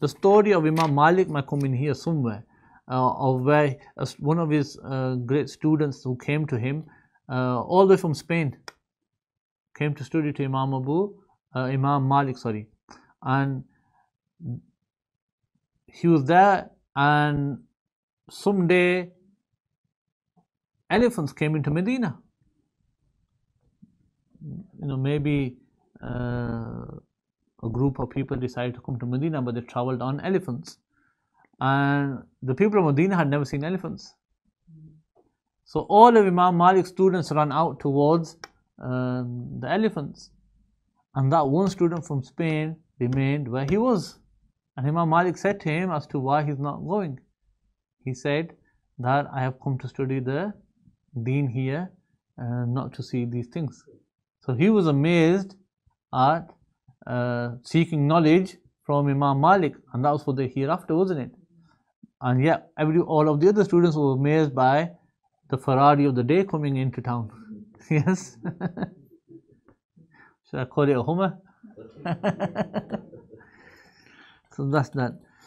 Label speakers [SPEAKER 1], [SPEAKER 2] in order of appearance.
[SPEAKER 1] The story of Imam Malik might come in here somewhere, uh, of where one of his uh, great students who came to him, uh, all the way from Spain, came to study to Imam Abu, uh, Imam Malik, sorry, and he was there, and someday elephants came into Medina. You know, maybe uh, a group of people decided to come to Medina, but they traveled on elephants. And the people of Medina had never seen elephants. So all of Imam Malik's students ran out towards um, the elephants. And that one student from Spain remained where he was. And Imam Malik said to him as to why he's not going. He said that I have come to study the deen here and uh, not to see these things. So he was amazed at uh, seeking knowledge from Imam Malik, and that was for the hereafter, wasn't it? And yeah, every all of the other students were amazed by the Ferrari of the day coming into town. yes. Should I call it a Hummer? so that's that.